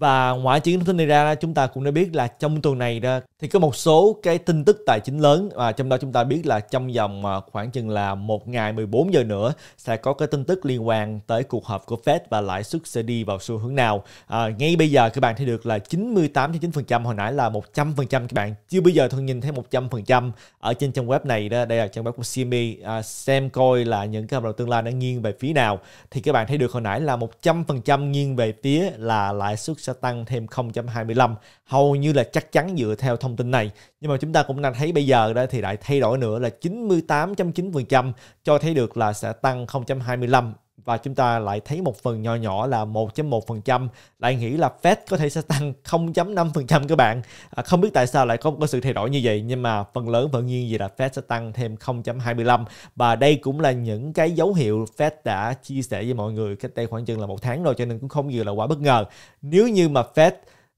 và ngoài trừ thông tin này ra chúng ta cũng đã biết là trong tuần này ra thì có một số cái tin tức tài chính lớn và trong đó chúng ta biết là trong vòng à, khoảng chừng là một ngày 14 giờ nữa sẽ có cái tin tức liên quan tới cuộc họp của Fed và lãi suất sẽ đi vào xu hướng nào. À, ngay bây giờ các bạn thấy được là 98.9% hồi nãy là 100% các bạn. Chưa bây giờ tôi nhìn thấy 100% ở trên trang web này đó, đây là trang web của CME à, xem coi là những cái hợp đồng tương lai nó nghiêng về phía nào thì các bạn thấy được hồi nãy là 100% nghiêng về phía là lãi suất sẽ tăng thêm 0.25 hầu như là chắc chắn dựa theo thông tin này nhưng mà chúng ta cũng đang thấy bây giờ đó thì lại thay đổi nữa là 98.9% cho thấy được là sẽ tăng 0.25 và chúng ta lại thấy một phần nhỏ nhỏ là 1.1% lại nghĩ là Fed có thể sẽ tăng 0.5% các bạn à, không biết tại sao lại có một sự thay đổi như vậy nhưng mà phần lớn vẫn nhiên gì là Fed sẽ tăng thêm 0.25 và đây cũng là những cái dấu hiệu Fed đã chia sẻ với mọi người cách đây khoảng chừng là một tháng rồi cho nên cũng không gì là quá bất ngờ nếu như mà Fed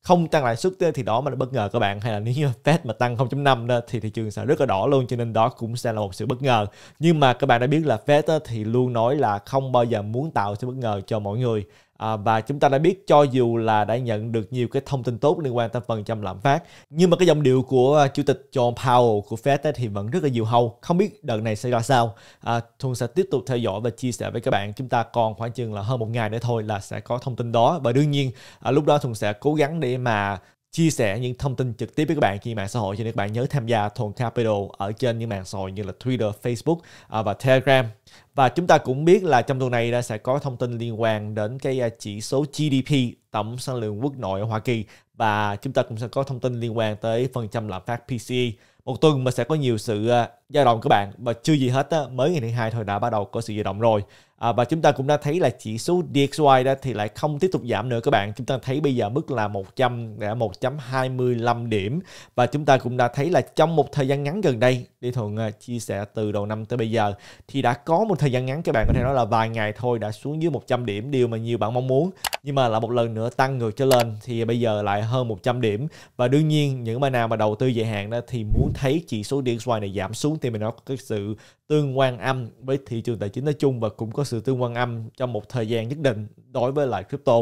không tăng lãi suất thì đó mà là bất ngờ các bạn hay là nếu như Fed mà tăng 0.5 đó thì thị trường sẽ rất là đỏ luôn cho nên đó cũng sẽ là một sự bất ngờ nhưng mà các bạn đã biết là Fed thì luôn nói là không bao giờ muốn tạo sự bất ngờ cho mọi người À, và chúng ta đã biết cho dù là đã nhận được nhiều cái thông tin tốt liên quan tới phần trăm lạm phát nhưng mà cái giọng điệu của à, chủ tịch John Powell của Fed thì vẫn rất là nhiều hâu không biết đợt này sẽ ra sao à, Thuần sẽ tiếp tục theo dõi và chia sẻ với các bạn chúng ta còn khoảng chừng là hơn một ngày nữa thôi là sẽ có thông tin đó và đương nhiên à, lúc đó Thuần sẽ cố gắng để mà chia sẻ những thông tin trực tiếp với các bạn trên mạng xã hội cho nên các bạn nhớ tham gia Thôn Capital ở trên những mạng xã hội như là Twitter, Facebook à, và Telegram. Và chúng ta cũng biết là trong tuần này đã sẽ có thông tin liên quan đến cái à, chỉ số GDP tổng sản lượng quốc nội ở Hoa Kỳ và chúng ta cũng sẽ có thông tin liên quan tới phần trăm lạm phát PCE. Một tuần mà sẽ có nhiều sự à, dao động các bạn và chưa gì hết á, mới ngày thứ hai thôi đã bắt đầu có sự dao động rồi à, và chúng ta cũng đã thấy là chỉ số DXY đó thì lại không tiếp tục giảm nữa các bạn chúng ta thấy bây giờ mức là 100 đã 1.25 điểm và chúng ta cũng đã thấy là trong một thời gian ngắn gần đây đi thuận à, chia sẻ từ đầu năm tới bây giờ thì đã có một thời gian ngắn các bạn có thể nói là vài ngày thôi đã xuống dưới 100 điểm điều mà nhiều bạn mong muốn nhưng mà là một lần nữa tăng ngược trở lên thì bây giờ lại hơn 100 điểm và đương nhiên những bạn nào mà đầu tư dài hạn đó thì muốn thấy chỉ số DXY này giảm xuống thì mình nói có cái sự tương quan âm với thị trường tài chính nói chung và cũng có sự tương quan âm trong một thời gian nhất định đối với lại crypto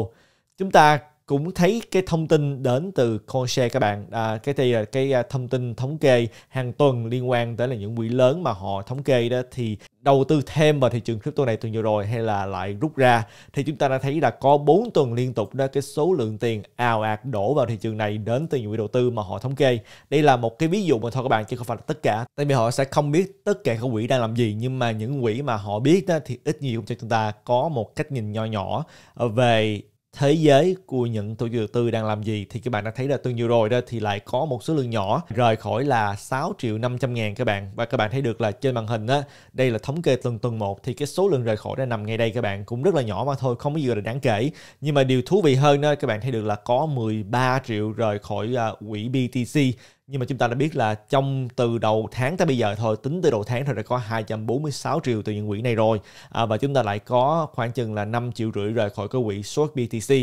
chúng ta cũng thấy cái thông tin đến từ Conse các bạn à, cái thì à, cái à, thông tin thống kê hàng tuần liên quan tới là những quỹ lớn mà họ thống kê đó thì đầu tư thêm vào thị trường crypto này tuần vừa rồi hay là lại rút ra thì chúng ta đã thấy là có 4 tuần liên tục đó cái số lượng tiền ào ạt đổ vào thị trường này đến từ những quỹ đầu tư mà họ thống kê đây là một cái ví dụ mà thôi các bạn chứ không phải là tất cả tại vì họ sẽ không biết tất cả các quỹ đang làm gì nhưng mà những quỹ mà họ biết đó thì ít nhiều cho chúng ta có một cách nhìn nhỏ nhỏ về thế giới của những tổ chức đầu tư đang làm gì thì các bạn đã thấy là tuần vừa rồi đó thì lại có một số lượng nhỏ rời khỏi là 6 triệu 500 ngàn các bạn và các bạn thấy được là trên màn hình đó đây là thống kê tuần tuần một thì cái số lượng rời khỏi đã nằm ngay đây các bạn cũng rất là nhỏ mà thôi không có gì là đáng kể nhưng mà điều thú vị hơn đó các bạn thấy được là có 13 triệu rời khỏi à, quỹ BTC nhưng mà chúng ta đã biết là trong từ đầu tháng tới bây giờ thôi tính từ đầu tháng thôi đã có 246 triệu từ những quỹ này rồi à, và chúng ta lại có khoảng chừng là 5 triệu rưỡi rời khỏi cái quỹ short BTC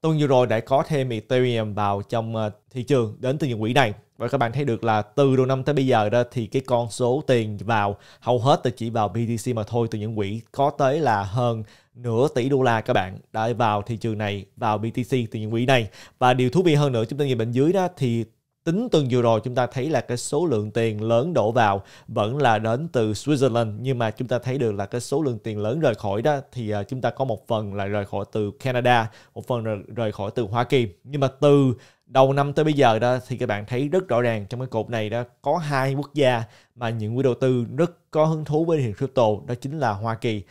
tuần vừa rồi đã có thêm Ethereum vào trong à, thị trường đến từ những quỹ này và các bạn thấy được là từ đầu năm tới bây giờ đó thì cái con số tiền vào hầu hết là chỉ vào BTC mà thôi từ những quỹ có tới là hơn nửa tỷ đô la các bạn đã vào thị trường này vào BTC từ những quỹ này và điều thú vị hơn nữa chúng ta nhìn bên dưới đó thì tính tuần vừa rồi chúng ta thấy là cái số lượng tiền lớn đổ vào vẫn là đến từ Switzerland nhưng mà chúng ta thấy được là cái số lượng tiền lớn rời khỏi đó thì à, chúng ta có một phần là rời khỏi từ Canada, một phần rời khỏi từ Hoa Kỳ. Nhưng mà từ đầu năm tới bây giờ đó thì các bạn thấy rất rõ ràng trong cái cột này đó có hai quốc gia mà những quỹ đầu tư rất có hứng thú với thị crypto đó chính là Hoa Kỳ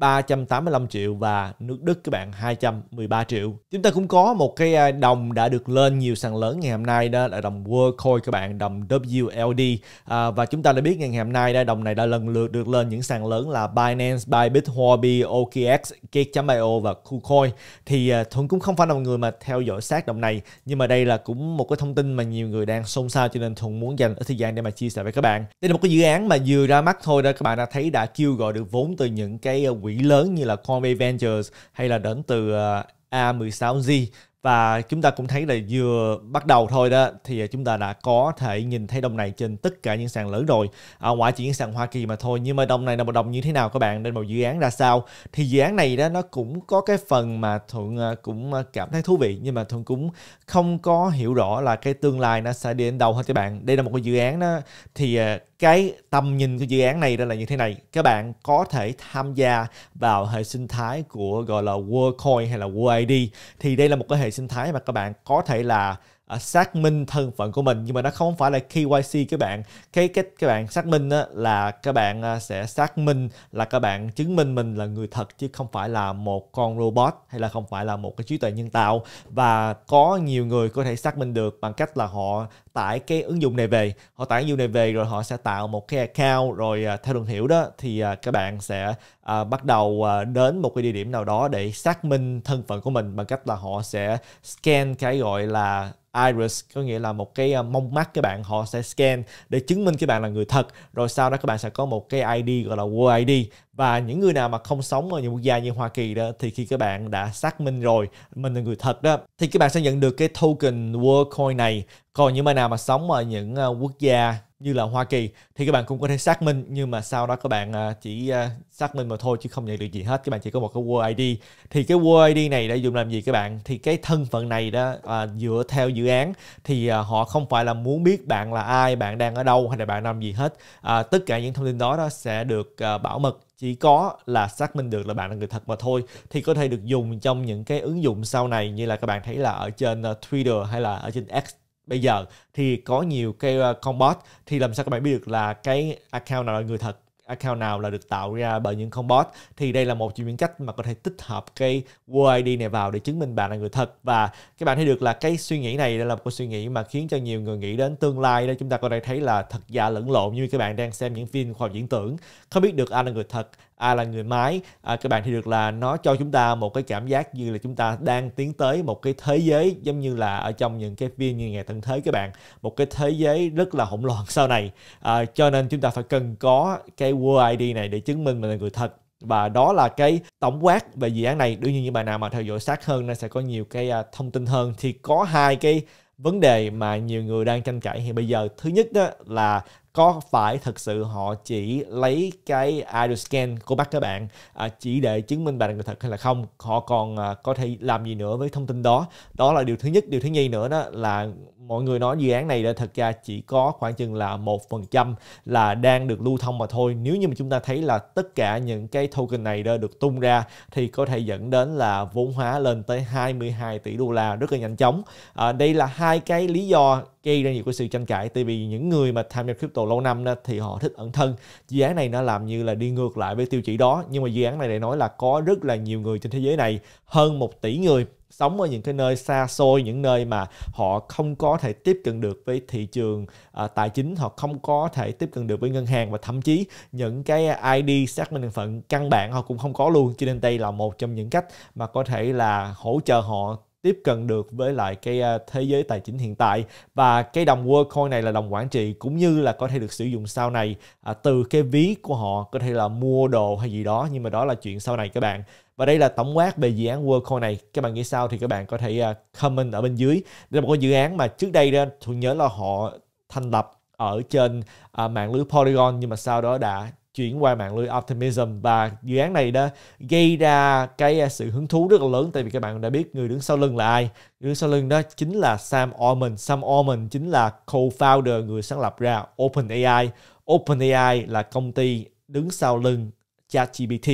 385 triệu và nước Đức các bạn 213 triệu. Chúng ta cũng có một cái à, đồng đã được lên nhiều sàn lớn ngày hôm nay đó là đồng WorldCoin các bạn, đồng WLD à, và chúng ta đã biết ngày hôm nay đây đồng này đã lần lượt được lên những sàn lớn là Binance, Bybit, Huobi, OKX, Cake.io và KuCoin. Thì à, Thuận cũng không phải là một người mà theo dõi sát đồng này nhưng mà đây là cũng một cái thông tin mà nhiều người đang xôn xao cho nên Thuận muốn dành ít thời gian để mà chia sẻ với các bạn. Đây là một cái dự án mà vừa ra mắt thôi đó các bạn đã thấy đã kêu gọi được vốn từ những cái à, quỹ quỹ lớn như là Conway Ventures hay là đến từ ờ, A16Z và chúng ta cũng thấy là vừa bắt đầu thôi đó thì chúng ta đã có thể nhìn thấy đồng này trên tất cả những sàn lớn rồi à, ngoại chỉ những sàn Hoa Kỳ mà thôi nhưng mà đồng này là một đồng như thế nào các bạn nên một dự án ra sao thì dự án này đó nó cũng có cái phần mà thuận à, cũng à, cảm thấy thú vị nhưng mà thuận cũng không có hiểu rõ là cái tương lai nó sẽ đi đến đâu hết các bạn đây là một cái dự án đó thì à, cái tầm nhìn của dự án này đó là như thế này các bạn có thể tham gia vào hệ sinh thái của gọi là WorldCoin hay là WorldID thì đây là một cái hệ sinh thái mà các bạn có thể là à, xác minh thân phận của mình nhưng mà nó không phải là KYC các bạn cái cái các bạn xác minh á, là các bạn à, sẽ xác minh là các bạn chứng minh mình là người thật chứ không phải là một con robot hay là không phải là một cái trí tuệ nhân tạo và có nhiều người có thể xác minh được bằng cách là họ tải cái ứng dụng này về họ tải ứng dụng này về rồi họ sẽ tạo một cái account rồi à, theo đường hiểu đó thì à, các bạn sẽ à, bắt đầu đến một cái địa điểm nào đó để xác minh thân phận của mình bằng cách là họ sẽ scan cái gọi là iris có nghĩa là một cái mông mắt các bạn họ sẽ scan để chứng minh các bạn là người thật rồi sau đó các bạn sẽ có một cái ID gọi là World ID và những người nào mà không sống ở những quốc gia như Hoa Kỳ đó thì khi các bạn đã xác minh rồi mình là người thật đó thì các bạn sẽ nhận được cái token WorldCoin này còn những bạn nào mà sống ở những ờ, quốc gia như là Hoa Kỳ thì các bạn cũng có thể xác minh nhưng mà sau đó các bạn à, chỉ à, xác minh mà thôi chứ không nhận được gì hết các bạn chỉ có một cái World ID thì cái World ID này đã dùng làm gì các bạn thì cái thân phận này đó à, dựa theo dự án thì à, họ không phải là muốn biết bạn là ai bạn đang ở đâu hay là bạn làm gì hết à, tất cả những thông tin đó, đó sẽ được à, bảo mật chỉ có là xác minh được là bạn là người thật mà thôi thì có thể được dùng trong những cái ứng dụng sau này như là các bạn thấy là ở trên à, Twitter hay là ở trên X bây giờ thì có nhiều cái ờ, con bot thì làm sao các bạn biết được là cái account nào là người thật account nào là được tạo ra bởi những con bot thì đây là một trong những cách mà có thể tích hợp cái World ID này vào để chứng minh bạn là người thật và các bạn thấy được là cái suy nghĩ này là một cái suy nghĩ mà khiến cho nhiều người nghĩ đến tương lai đó chúng ta có thể thấy là thật giả lẫn lộn như các bạn đang xem những phim khoa học diễn tưởng không biết được ai là người thật A là người máy à, các bạn thì được là nó cho chúng ta một cái cảm giác như là chúng ta đang tiến tới một cái thế giới giống như là ở trong những cái phim như ngày tận thế các bạn một cái thế giới rất là hỗn loạn sau này à, cho nên chúng ta phải cần có cái World ID này để chứng minh mình là người thật và đó là cái tổng quát về dự án này đương nhiên như bạn nào mà theo dõi sát hơn nó sẽ có nhiều cái à, thông tin hơn thì có hai cái vấn đề mà nhiều người đang tranh cãi hiện bây giờ thứ nhất đó là có phải thực sự họ chỉ lấy cái iris scan của bác các bạn à, chỉ để chứng minh bạn là người thật hay là không họ còn à, có thể làm gì nữa với thông tin đó đó là điều thứ nhất điều thứ nhì nữa đó là mọi người nói dự án này là thật ra chỉ có khoảng chừng là một phần trăm là đang được lưu thông mà thôi nếu như mà chúng ta thấy là tất cả những cái token này đã được tung ra thì có thể dẫn đến là vốn hóa lên tới 22 tỷ đô la rất là nhanh chóng à, đây là hai cái lý do gây ra nhiều cái sự tranh cãi tại vì những người mà tham gia crypto lâu năm đó, thì họ thích ẩn thân dự án này nó làm như là đi ngược lại với tiêu chí đó nhưng mà dự án này lại nói là có rất là nhiều người trên thế giới này hơn một tỷ người sống ở những cái nơi xa xôi những nơi mà họ không có thể tiếp cận được với thị trường à, tài chính họ không có thể tiếp cận được với ngân hàng và thậm chí những cái ID xác minh thân phận căn bản họ cũng không có luôn cho nên đây là một trong những cách mà có thể là hỗ trợ họ tiếp cận được với lại cái à, thế giới tài chính hiện tại và cái đồng WorldCoin này là đồng quản trị cũng như là có thể được sử dụng sau này à, từ cái ví của họ có thể là mua đồ hay gì đó nhưng mà đó là chuyện sau này các bạn và đây là tổng quát về dự án WorldCoin này các bạn nghĩ sao thì các bạn có thể à, comment ở bên dưới đây là một cái dự án mà trước đây đó tôi nhớ là họ thành lập ở trên à, mạng lưới Polygon nhưng mà sau đó đã chuyển qua mạng lưới Optimism và dự án này đã gây ra cái à, sự hứng thú rất là lớn tại vì các bạn đã biết người đứng sau lưng là ai người đứng sau lưng đó chính là Sam Altman Sam Altman chính là co-founder người sáng lập ra OpenAI OpenAI là công ty đứng sau lưng ChatGPT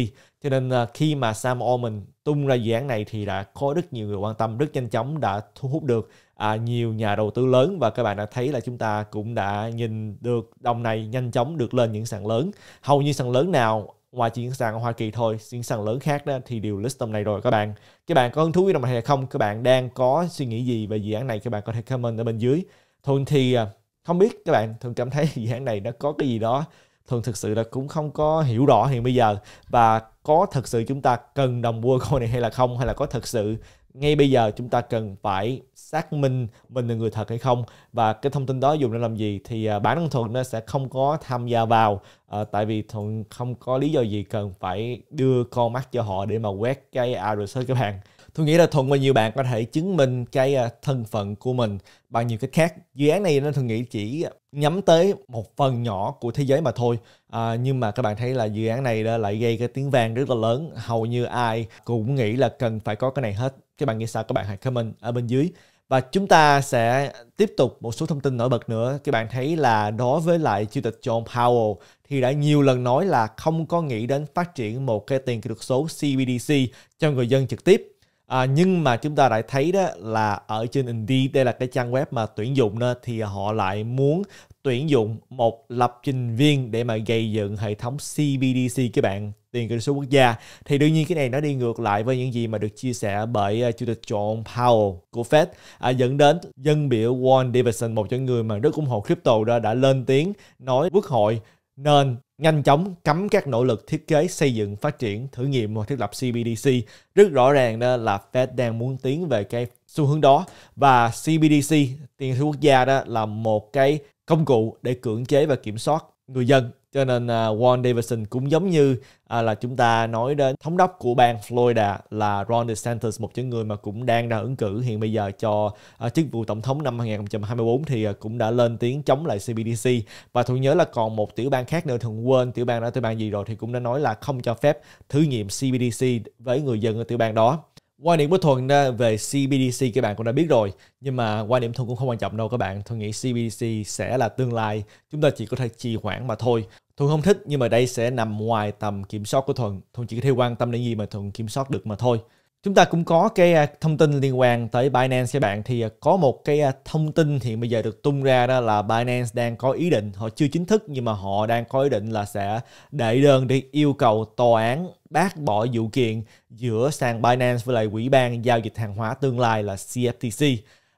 cho nên à, khi mà Sam Altman tung ra dự án này thì đã có rất nhiều người quan tâm rất nhanh chóng đã thu hút được à, nhiều nhà đầu tư lớn và các bạn đã thấy là chúng ta cũng đã nhìn được đồng này nhanh chóng được lên những sàn lớn hầu như sàn lớn nào ngoài chỉ những sàn ở Hoa Kỳ thôi những sàn lớn khác đó thì đều list đồng này rồi các bạn các bạn có hứng thú với đồng này hay không các bạn đang có suy nghĩ gì về dự án này các bạn có thể comment ở bên dưới thường thì à, không biết các bạn thường cảm thấy dự án này nó có cái gì đó thường thực sự là cũng không có hiểu rõ hiện bây giờ và có thật sự chúng ta cần đồng Worldcoin này hay là không hay là có thật sự ngay bây giờ chúng ta cần phải xác minh mình là người thật hay không và cái thông tin đó dùng để làm gì thì à, bản thân thuận nó sẽ không có tham gia vào à, tại vì thuận không có lý do gì cần phải đưa con mắt cho họ để mà quét cái address các bạn tôi nghĩ là thuận và nhiều bạn có thể chứng minh cái à, thân phận của mình bằng nhiều cách khác dự án này nên tôi nghĩ chỉ nhắm tới một phần nhỏ của thế giới mà thôi à, nhưng mà các bạn thấy là dự án này đã lại gây cái tiếng vang rất là lớn hầu như ai cũng nghĩ là cần phải có cái này hết các bạn nghĩ sao các bạn hãy comment ở bên dưới và chúng ta sẽ tiếp tục một số thông tin nổi bật nữa các bạn thấy là đối với lại chủ tịch John Powell thì đã nhiều lần nói là không có nghĩ đến phát triển một cái tiền kỹ thuật số CBDC cho người dân trực tiếp À, nhưng mà chúng ta lại thấy đó là ở trên Indeed đây là cái trang web mà tuyển dụng đó thì họ lại muốn tuyển dụng một lập trình viên để mà gây dựng hệ thống CBDC các bạn tiền kỹ số quốc gia thì đương nhiên cái này nó đi ngược lại với những gì mà được chia sẻ bởi à, chủ tịch John Powell của Fed à, dẫn đến dân biểu Warren Davidson một trong người mà rất ủng hộ crypto đó đã lên tiếng nói quốc hội nên nhanh chóng cấm các nỗ lực thiết kế, xây dựng, phát triển, thử nghiệm hoặc thiết lập CBDC. Rất rõ ràng đó là Fed đang muốn tiến về cái xu hướng đó và CBDC, tiền tệ quốc gia đó là một cái công cụ để cưỡng chế và kiểm soát người dân cho nên uh, à, Ron Davidson cũng giống như uh, là chúng ta nói đến thống đốc của bang Florida là Ron DeSantis một những người mà cũng đang ra ứng cử hiện bây giờ cho uh, chức vụ tổng thống năm 2024 thì uh, cũng đã lên tiếng chống lại CBDC và tôi nhớ là còn một tiểu bang khác nữa thường quên tiểu bang đó tiểu bang gì rồi thì cũng đã nói là không cho phép thử nghiệm CBDC với người dân ở tiểu bang đó quan điểm của thuần về cbdc các bạn cũng đã biết rồi nhưng mà quan điểm thuần cũng không quan trọng đâu các bạn thuần nghĩ cbdc sẽ là tương lai chúng ta chỉ có thể trì hoãn mà thôi thuần không thích nhưng mà đây sẽ nằm ngoài tầm kiểm soát của thuần thuần chỉ có thể quan tâm đến gì mà thuần kiểm soát được mà thôi Chúng ta cũng có cái à, thông tin liên quan tới Binance các bạn thì à, có một cái à, thông tin hiện bây giờ được tung ra đó là Binance đang có ý định, họ chưa chính thức nhưng mà họ đang có ý định là sẽ đệ đơn để yêu cầu tòa án bác bỏ vụ kiện giữa sàn Binance với lại Quỹ ban giao dịch hàng hóa tương lai là CFTC.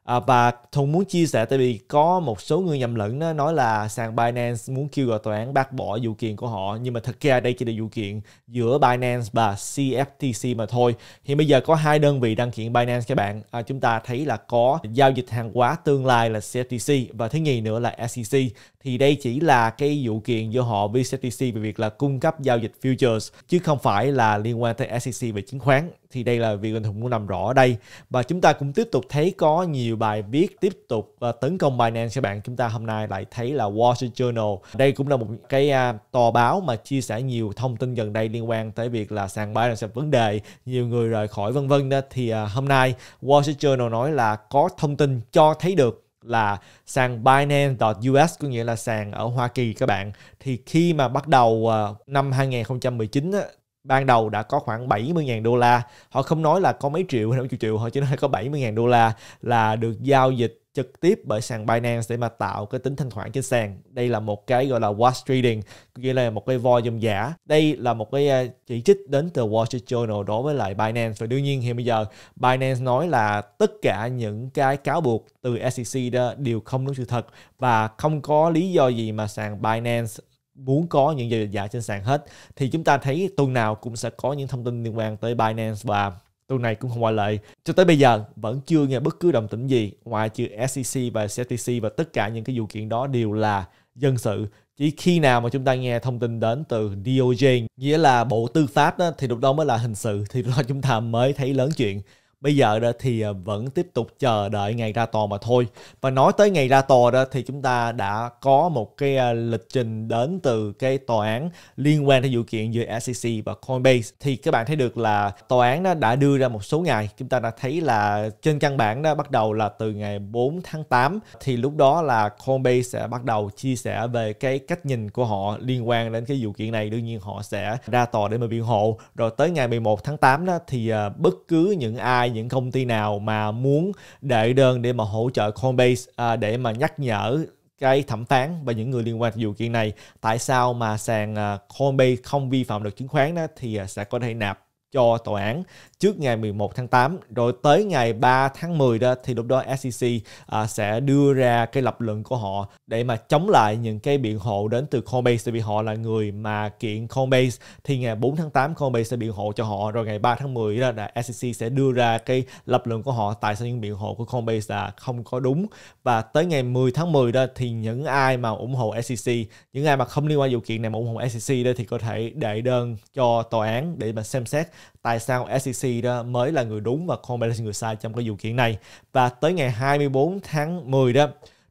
À, và Thùng muốn chia sẻ tại vì có một số người nhầm lẫn đó, nói là sàn Binance muốn kêu gọi tòa án bác bỏ vụ kiện của họ nhưng mà thật ra đây chỉ là vụ kiện giữa Binance và CFTC mà thôi. Thì bây giờ có hai đơn vị đăng kiện Binance các bạn. À, chúng ta thấy là có giao dịch hàng hóa tương lai là CFTC và thứ nhì nữa là SEC thì đây chỉ là cái vụ kiện giữa họ với SEC về việc là cung cấp giao dịch futures chứ không phải là liên quan tới SEC về chứng khoán thì đây là việc anh Hùng muốn làm rõ ở đây và chúng ta cũng tiếp tục thấy có nhiều bài viết tiếp tục ờ, tấn công Binance các bạn chúng ta hôm nay lại thấy là Wall Street Journal đây cũng là một cái à, tờ báo mà chia sẻ nhiều thông tin gần đây liên quan tới việc là sàn Binance gặp vấn đề nhiều người rời khỏi vân vân đó thì à, hôm nay Wall Street Journal nói là có thông tin cho thấy được là sàn Binance.us có nghĩa là sàn ở Hoa Kỳ các bạn thì khi mà bắt đầu ờ, năm 2019 á, ban đầu đã có khoảng 70.000 đô la họ không nói là có mấy triệu hay mấy triệu họ chỉ nói là có 70.000 đô la là được giao dịch trực tiếp bởi sàn Binance để mà tạo cái tính thanh khoản trên sàn. Đây là một cái gọi là wash trading, nghĩa là một cái volume giả. Đây là một cái à, chỉ trích đến từ Wall Street Journal đối với lại Binance và đương nhiên hiện bây giờ Binance nói là tất cả những cái cáo buộc từ SEC đó đều không đúng sự thật và không có lý do gì mà sàn Binance muốn có những giao dịch giả trên sàn hết thì chúng ta thấy tuần nào cũng sẽ có những thông tin liên quan tới Binance và tuần này cũng không ngoại lệ. Cho tới bây giờ vẫn chưa nghe bất cứ đồng tĩnh gì ngoài trừ SEC và CTC và tất cả những cái vụ kiện đó đều là dân sự. Chỉ khi nào mà chúng ta nghe thông tin đến từ DOJ, nghĩa là Bộ Tư pháp đó, thì lúc đó mới là hình sự, thì lúc đó chúng ta mới thấy lớn chuyện bây giờ đó thì à, vẫn tiếp tục chờ đợi ngày ra tòa mà thôi và nói tới ngày ra tòa đó thì chúng ta đã có một cái à, lịch trình đến từ cái tòa án liên quan tới vụ kiện giữa SEC và Coinbase thì các bạn thấy được là tòa án đó đã đưa ra một số ngày chúng ta đã thấy là trên căn bản đó bắt đầu là từ ngày 4 tháng 8 thì lúc đó là Coinbase sẽ bắt đầu chia sẻ về cái cách nhìn của họ liên quan đến cái vụ kiện này đương nhiên họ sẽ ra tòa để mà biện hộ rồi tới ngày 11 tháng 8 đó thì à, bất cứ những ai website những công ty nào mà muốn đệ đơn để mà hỗ trợ Coinbase à, để mà nhắc nhở cái thẩm phán và những người liên quan vụ kiện này tại sao mà sàn à, Coinbase không vi phạm luật chứng khoán đó thì à, sẽ có thể nạp cho tòa án trước ngày 11 tháng 8 rồi tới ngày 3 tháng 10 đó thì lúc đó SEC à, sẽ đưa ra cái lập luận của họ để mà chống lại những cái biện hộ đến từ Coinbase tại vì họ là người mà kiện Coinbase thì ngày 4 tháng 8 Coinbase sẽ biện hộ cho họ rồi ngày 3 tháng 10 đó là SEC sẽ đưa ra cái lập luận của họ tại sao những biện hộ của Coinbase là không có đúng và tới ngày 10 tháng 10 đó thì những ai mà ủng hộ SEC những ai mà không liên quan vụ kiện này mà ủng hộ SEC đó thì có thể đệ đơn cho tòa án để mà xem xét tại sao SEC đó mới là người đúng và Coinbase là người sai trong cái vụ kiện này. Và tới ngày 24 tháng 10 đó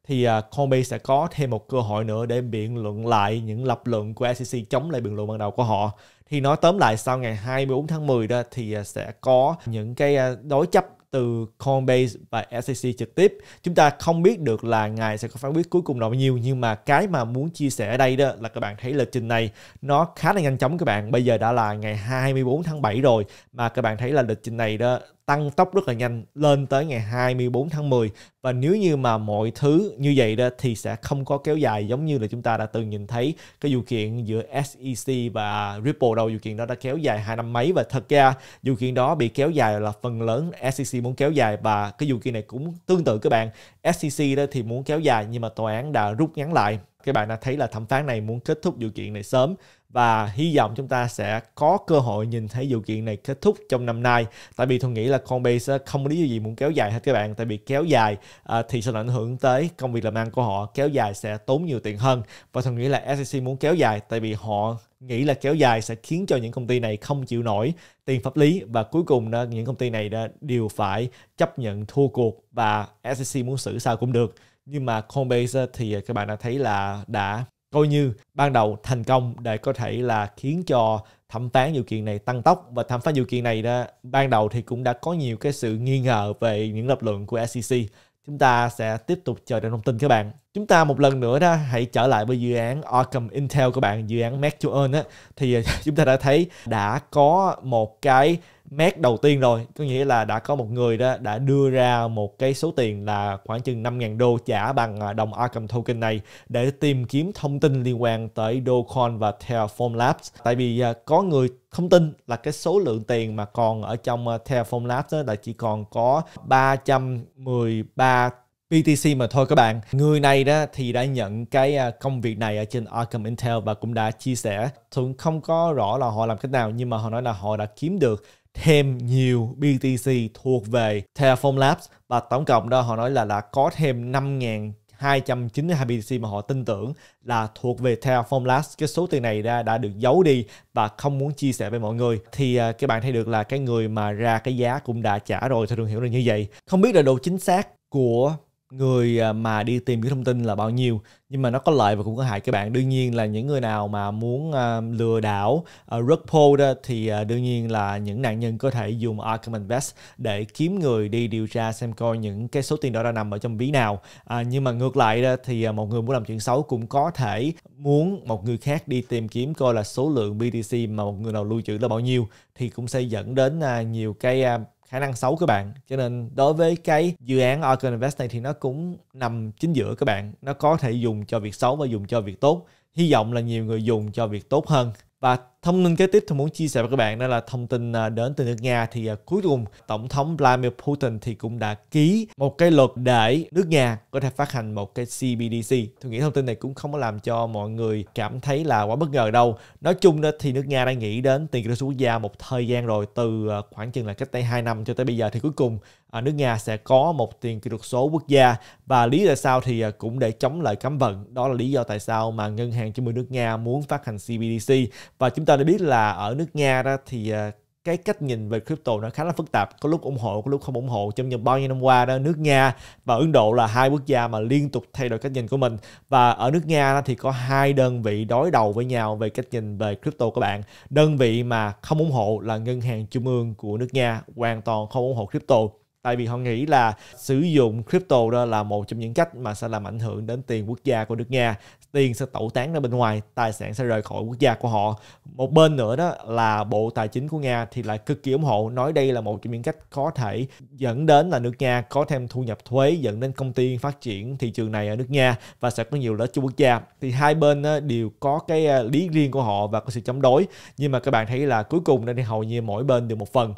thì à, Coinbase sẽ có thêm một cơ hội nữa để biện luận lại những lập luận của SEC chống lại biện luận ban đầu của họ. Thì nói tóm lại sau ngày 24 tháng 10 đó thì à, sẽ có những cái à, đối chấp từ Coinbase và SEC trực tiếp. Chúng ta không biết được là ngài sẽ có phán quyết cuối cùng là bao nhiêu nhưng mà cái mà muốn chia sẻ ở đây đó là các bạn thấy lịch trình này nó khá là nhanh chóng các bạn. Bây giờ đã là ngày 24 tháng 7 rồi mà các bạn thấy là lịch trình này đó tăng tốc rất là nhanh lên tới ngày 24 tháng 10 và nếu như mà mọi thứ như vậy đó thì sẽ không có kéo dài giống như là chúng ta đã từng nhìn thấy cái vụ kiện giữa SEC và Ripple đâu vụ kiện đó đã kéo dài hai năm mấy và thật ra vụ kiện đó bị kéo dài là phần lớn SEC muốn kéo dài và cái vụ kiện này cũng tương tự các bạn SEC đó thì muốn kéo dài nhưng mà tòa án đã rút ngắn lại các bạn đã thấy là thẩm phán này muốn kết thúc vụ kiện này sớm và hy vọng chúng ta sẽ có cơ hội nhìn thấy vụ kiện này kết thúc trong năm nay tại vì tôi nghĩ là Coinbase không có lý do gì muốn kéo dài hết các bạn tại vì kéo dài uh, thì sẽ ảnh hưởng tới công việc làm ăn của họ kéo dài sẽ tốn nhiều tiền hơn và tôi nghĩ là SEC muốn kéo dài tại vì họ nghĩ là kéo dài sẽ khiến cho những công ty này không chịu nổi tiền pháp lý và cuối cùng đó, những công ty này đó đều phải chấp nhận thua cuộc và SEC muốn xử sao cũng được nhưng mà Coinbase thì các bạn đã thấy là đã coi như ban đầu thành công để có thể là khiến cho thẩm phán vụ kiện này tăng tốc và thẩm phán vụ kiện này đó ban đầu thì cũng đã có nhiều cái sự nghi ngờ về những lập luận của SEC chúng ta sẽ tiếp tục chờ đợi thông tin các bạn chúng ta một lần nữa đó hãy trở lại với dự án Arkham Intel của bạn dự án Mac to Earn á thì chúng ta đã thấy đã có một cái mét đầu tiên rồi có nghĩa là đã có một người đó đã đưa ra một cái số tiền là khoảng chừng 5.000 đô trả bằng à, đồng Arkham token này để tìm kiếm thông tin liên quan tới Dogecoin và Terraform Labs tại vì à, có người thông tin là cái số lượng tiền mà còn ở trong à, Terraform Labs đó là chỉ còn có 313 BTC mà thôi các bạn. Người này đó thì đã nhận cái công việc này ở trên Arkham Intel và cũng đã chia sẻ. Thường không có rõ là họ làm cách nào nhưng mà họ nói là họ đã kiếm được thêm nhiều BTC thuộc về Terraform Labs và tổng cộng đó họ nói là đã có thêm 5.000 292 BTC mà họ tin tưởng là thuộc về Terraform Labs. Cái số tiền này đã, đã được giấu đi và không muốn chia sẻ với mọi người. Thì à, các bạn thấy được là cái người mà ra cái giá cũng đã trả rồi theo đường hiểu là như vậy. Không biết là độ chính xác của người à, mà đi tìm cái thông tin là bao nhiêu nhưng mà nó có lợi và cũng có hại các bạn đương nhiên là những người nào mà muốn uh, lừa đảo uh, rug pull đó thì uh, đương nhiên là những nạn nhân có thể dùng Arkham best để kiếm người đi điều tra xem coi những cái số tiền đó đã nằm ở trong ví nào uh, nhưng mà ngược lại đó thì uh, một người muốn làm chuyện xấu cũng có thể muốn một người khác đi tìm kiếm coi là số lượng BTC mà một người nào lưu trữ là bao nhiêu thì cũng sẽ dẫn đến uh, nhiều cái uh, khả năng xấu các bạn cho nên đối với cái dự án Icon Invest này thì nó cũng nằm chính giữa các bạn nó có thể dùng cho việc xấu và dùng cho việc tốt hy vọng là nhiều người dùng cho việc tốt hơn và Thông tin kế tiếp tôi muốn chia sẻ với các bạn đó là thông tin à, đến từ nước Nga thì à, cuối cùng Tổng thống Vladimir Putin thì cũng đã ký một cái luật để nước Nga có thể phát hành một cái CBDC. Tôi nghĩ thông tin này cũng không có làm cho mọi người cảm thấy là quá bất ngờ đâu. Nói chung đó thì nước Nga đã nghĩ đến tiền kỹ thuật số quốc gia một thời gian rồi từ à, khoảng chừng là cách đây 2 năm cho tới bây giờ thì cuối cùng nước Nga sẽ có một tiền kỹ thuật số quốc gia và lý do sao thì cũng để chống lại cấm vận. Đó là lý do tại sao mà ngân hàng trung ương nước Nga muốn phát hành CBDC và chúng ta ta đã biết là ở nước Nga đó thì à, cái cách nhìn về crypto nó khá là phức tạp có lúc ủng hộ có lúc không ủng hộ trong những bao nhiêu năm qua đó nước nga và ấn độ là hai quốc gia mà liên tục thay đổi cách nhìn của mình và ở nước nga thì có hai đơn vị đối đầu với nhau về cách nhìn về crypto các bạn đơn vị mà không ủng hộ là ngân hàng trung ương của nước nga hoàn toàn không ủng hộ crypto tại vì họ nghĩ là sử dụng crypto đó là một trong những cách mà sẽ làm ảnh hưởng đến tiền quốc gia của nước Nga tiền sẽ tẩu tán ra bên ngoài, tài sản sẽ rời khỏi quốc gia của họ. Một bên nữa đó là Bộ Tài chính của Nga thì lại cực kỳ ủng hộ, nói đây là một trong những cách có thể dẫn đến là nước Nga có thêm thu nhập thuế, dẫn đến công ty phát triển thị trường này ở nước Nga và sẽ có nhiều lợi cho quốc gia. Thì hai bên đều có cái à, lý riêng của họ và có sự chống đối. Nhưng mà các bạn thấy là cuối cùng thì hầu như mỗi bên được một phần.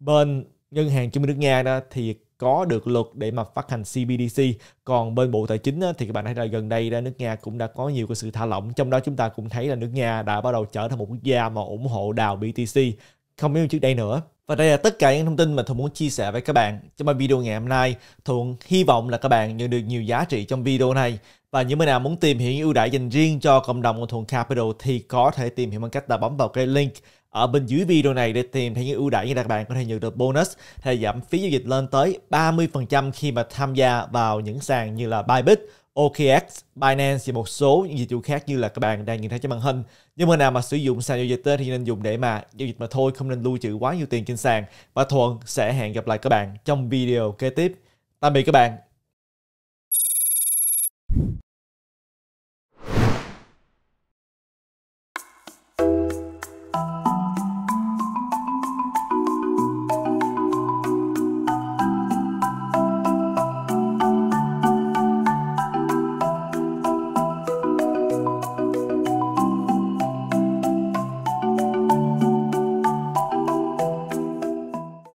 Bên ngân hàng chứng minh nước Nga đó thì có được luật để mà phát hành CBDC còn bên Bộ Tài chính thì các bạn thấy là gần đây ra nước Nga cũng đã có nhiều cái sự thả lỏng trong đó chúng ta cũng thấy là nước Nga đã bắt đầu trở thành một quốc gia mà ủng hộ đào BTC không như trước đây nữa và đây là tất cả những thông tin mà Thuận muốn chia sẻ với các bạn trong video ngày hôm nay. Thuận hy vọng là các bạn nhận được nhiều giá trị trong video này. Và những người nào muốn tìm hiểu những ưu đãi dành riêng cho cộng đồng của Thuận Capital thì có thể tìm hiểu bằng cách là bấm vào cái link ở bên dưới video này để tìm thấy những ưu đãi như các bạn có thể nhận được bonus hay giảm phí giao dịch lên tới 30% khi mà tham gia vào những sàn như là Bybit, OKX, Binance và một số những dịch vụ khác như là các bạn đang nhìn thấy trên màn hình. Nhưng mà nào mà sử dụng sàn giao dịch thì nên dùng để mà giao dịch mà thôi, không nên lưu trữ quá nhiều tiền trên sàn. Và Thuận sẽ hẹn gặp lại các bạn trong video kế tiếp. Tạm biệt các bạn.